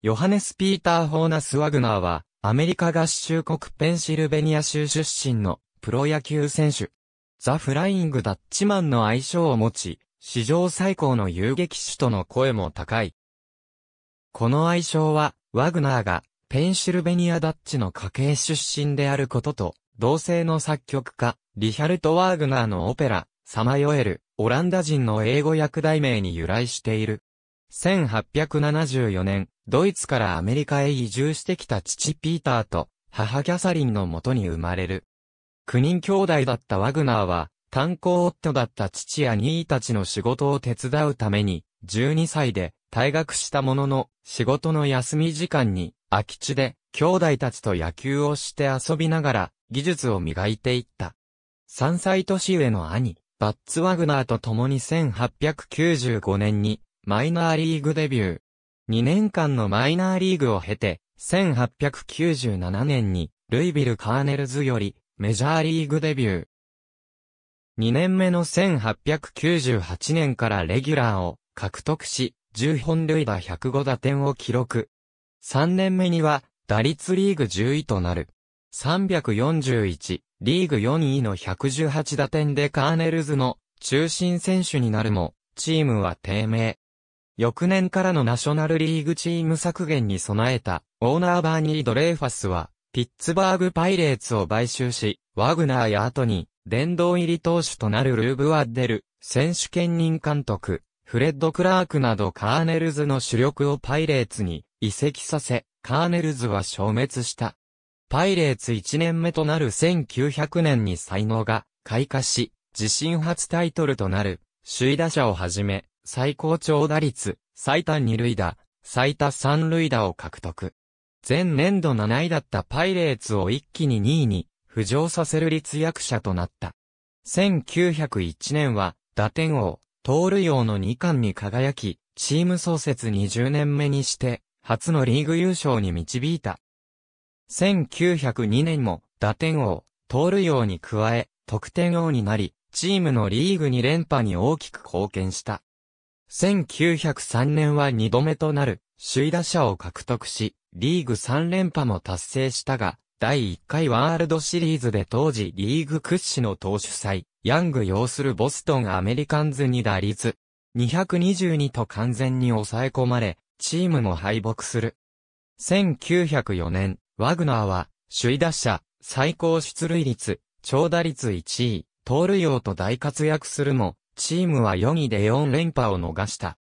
ヨハネス・ピーター・ホーナス・ワグナーは、アメリカ合衆国ペンシルベニア州出身のプロ野球選手。ザ・フライング・ダッチマンの愛称を持ち、史上最高の遊撃手との声も高い。この愛称は、ワグナーがペンシルベニア・ダッチの家系出身であることと、同性の作曲家、リヒャルト・ワーグナーのオペラ、サマヨエル、オランダ人の英語訳題名に由来している。1874年、ドイツからアメリカへ移住してきた父ピーターと母キャサリンのもとに生まれる。9人兄弟だったワグナーは、炭鉱夫だった父や兄たちの仕事を手伝うために、12歳で退学したものの、仕事の休み時間に空き地で兄弟たちと野球をして遊びながら技術を磨いていった。3歳年上の兄、バッツ・ワグナーと共に1895年にマイナーリーグデビュー。2年間のマイナーリーグを経て、1897年に、ルイビル・カーネルズより、メジャーリーグデビュー。2年目の1898年からレギュラーを獲得し、10本塁打105打点を記録。3年目には、打率リーグ10位となる。341、リーグ4位の118打点でカーネルズの中心選手になるも、チームは低迷。翌年からのナショナルリーグチーム削減に備えた、オーナーバーニー・ドレーファスは、ピッツバーグパイレーツを買収し、ワグナーや後に、殿堂入り投手となるルーブ・ワッデル、選手兼任監督、フレッド・クラークなどカーネルズの主力をパイレーツに移籍させ、カーネルズは消滅した。パイレーツ1年目となる1900年に才能が開花し、自身初タイトルとなる首位打者をはじめ、最高長打率、最多二塁打、最多三塁打を獲得。前年度7位だったパイレーツを一気に2位に浮上させる立役者となった。1901年は打点王、盗塁王の2冠に輝き、チーム創設20年目にして初のリーグ優勝に導いた。1902年も打点王、盗塁王に加え得点王になり、チームのリーグ2連覇に大きく貢献した。1903年は2度目となる首位打者を獲得し、リーグ3連覇も達成したが、第1回ワールドシリーズで当時リーグ屈指の投手祭、ヤング擁するボストンアメリカンズに打率、222と完全に抑え込まれ、チームも敗北する。1904年、ワグナーは、首位打者、最高出塁率、長打率1位、盗塁王と大活躍するも、チームは4位で4連覇を逃した。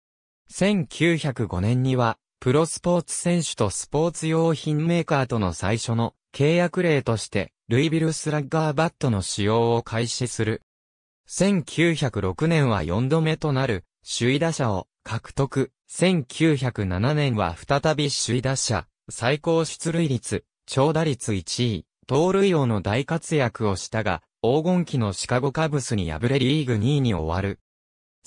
1905年には、プロスポーツ選手とスポーツ用品メーカーとの最初の契約例として、ルイビルスラッガーバットの使用を開始する。1906年は4度目となる首位打者を獲得。1907年は再び首位打者、最高出塁率、長打率1位、盗塁王の大活躍をしたが、黄金期のシカゴカブスに敗れリーグ2位に終わる。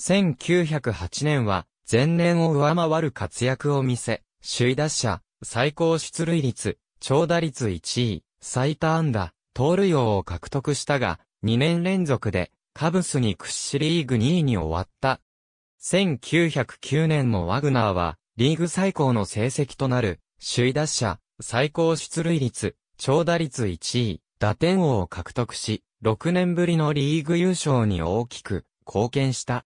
1908年は、前年を上回る活躍を見せ、首位打者、最高出塁率、長打率1位、最多安打、盗塁王を獲得したが、2年連続で、カブスに屈しリーグ2位に終わった。1909年もワグナーは、リーグ最高の成績となる、首位打者、最高出塁率、長打率1位、打点王を獲得し、6年ぶりのリーグ優勝に大きく貢献した。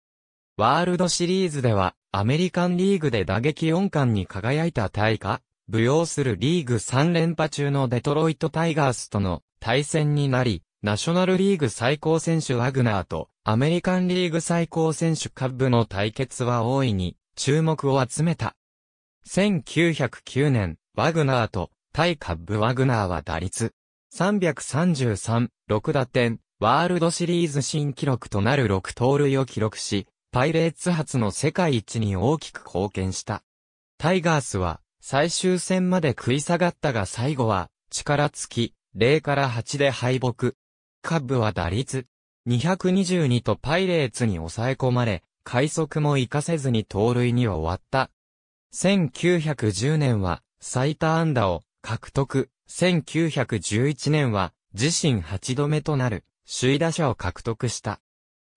ワールドシリーズでは、アメリカンリーグで打撃4冠に輝いた大化、舞踊するリーグ3連覇中のデトロイトタイガースとの対戦になり、ナショナルリーグ最高選手ワグナーとアメリカンリーグ最高選手カッブの対決は大いに注目を集めた。1909年、ワグナーと対カッブワグナーは打率333、6打点、ワールドシリーズ新記録となる6盗塁を記録し、パイレーツ発の世界一に大きく貢献した。タイガースは、最終戦まで食い下がったが最後は、力尽き、0から8で敗北。カッブは打率、222とパイレーツに抑え込まれ、快速も活かせずに盗塁には終わった。1910年は、最多安打を、獲得。1911年は自身8度目となる首位打者を獲得した。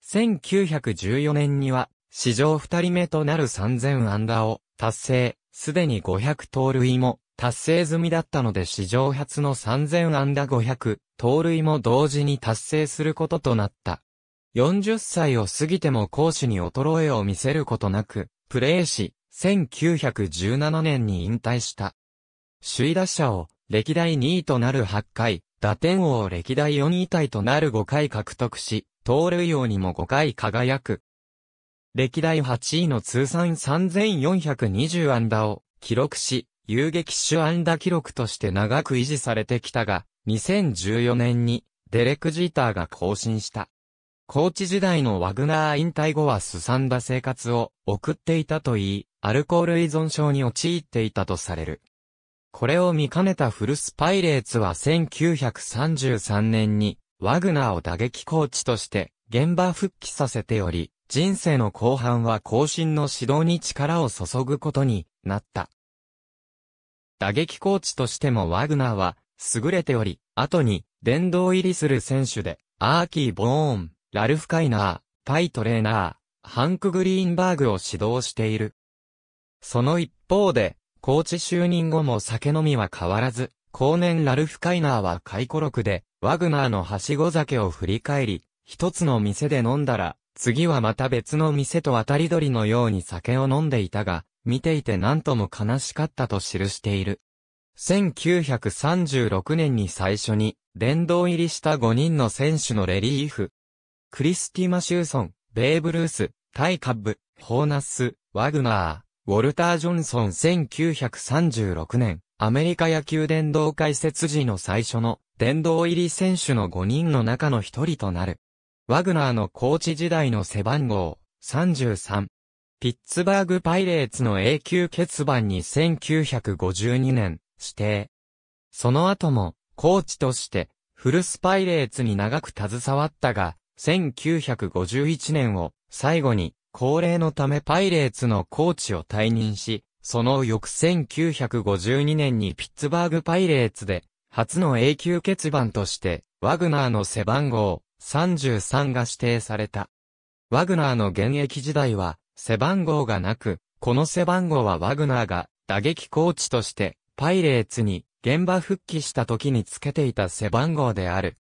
1914年には史上2人目となる3000安打を達成、すでに500盗塁も達成済みだったので史上初の3000安打500盗塁も同時に達成することとなった。40歳を過ぎても攻守に衰えを見せることなく、プレーし、1917年に引退した。首位打者を歴代2位となる8回、打点王を歴代4位タイとなる5回獲得し、盗塁王にも5回輝く。歴代8位の通算3420安打を記録し、遊撃手安打記録として長く維持されてきたが、2014年にデレク・ジーターが更新した。コーチ時代のワグナー引退後はすさんだ生活を送っていたといい、アルコール依存症に陥っていたとされる。これを見かねたフルスパイレーツは1933年に、ワグナーを打撃コーチとして、現場復帰させており、人生の後半は後進の指導に力を注ぐことになった。打撃コーチとしてもワグナーは優れており、後に殿堂入りする選手で、アーキー・ボーン、ラルフ・カイナー、パイトレーナー、ハンク・グリーンバーグを指導している。その一方で、コーチ就任後も酒飲みは変わらず、後年ラルフ・カイナーは回顧録で、ワグナーのはしご酒を振り返り、一つの店で飲んだら、次はまた別の店と渡り鳥のように酒を飲んでいたが、見ていて何とも悲しかったと記している。1936年に最初に、殿堂入りした5人の選手のレリーフ。クリスティ・マシューソン、ベーブ・ルース、タイ・カッブ、ホーナス、ワグナー、ウォルター・ジョンソン1936年、アメリカ野球殿堂解説時の最初の殿堂入り選手の5人の中の1人となる。ワグナーのコーチ時代の背番号33。ピッツバーグパイレーツの永久欠番に1952年指定。その後もコーチとしてフルスパイレーツに長く携わったが、1951年を最後に高齢のためパイレーツのコーチを退任し、その翌1952年にピッツバーグパイレーツで、初の永久欠番として、ワグナーの背番号33が指定された。ワグナーの現役時代は、背番号がなく、この背番号はワグナーが打撃コーチとして、パイレーツに現場復帰した時につけていた背番号である。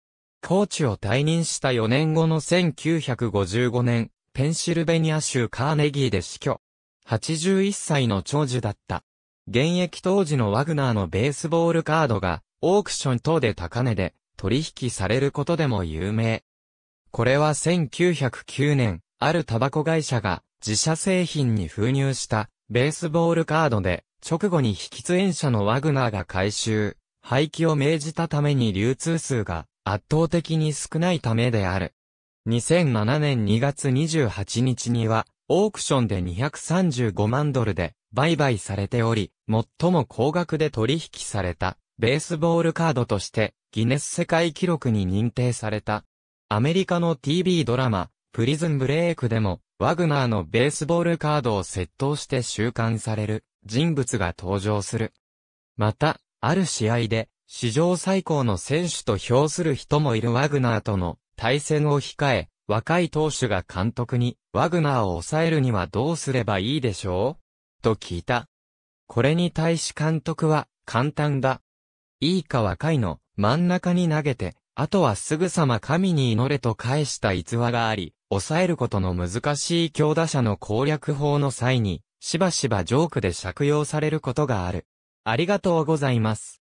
コーチを退任した4年後の1955年、ペンシルベニア州カーネギーで死去。81歳の長寿だった。現役当時のワグナーのベースボールカードが、オークション等で高値で取引されることでも有名。これは1909年、あるタバコ会社が自社製品に封入したベースボールカードで、直後に引き喫煙者のワグナーが回収、廃棄を命じたために流通数が圧倒的に少ないためである。2007年2月28日には、オークションで235万ドルで売買されており、最も高額で取引されたベースボールカードとしてギネス世界記録に認定された。アメリカの TV ドラマ、プリズンブレイクでも、ワグナーのベースボールカードを窃盗して収監される人物が登場する。また、ある試合で、史上最高の選手と評する人もいるワグナーとの対戦を控え、若い投手が監督に、ワグナーを抑えるにはどうすればいいでしょうと聞いた。これに対し監督は、簡単だ。いいか若いの、真ん中に投げて、あとはすぐさま神に祈れと返した逸話があり、抑えることの難しい強打者の攻略法の際に、しばしばジョークで借用されることがある。ありがとうございます。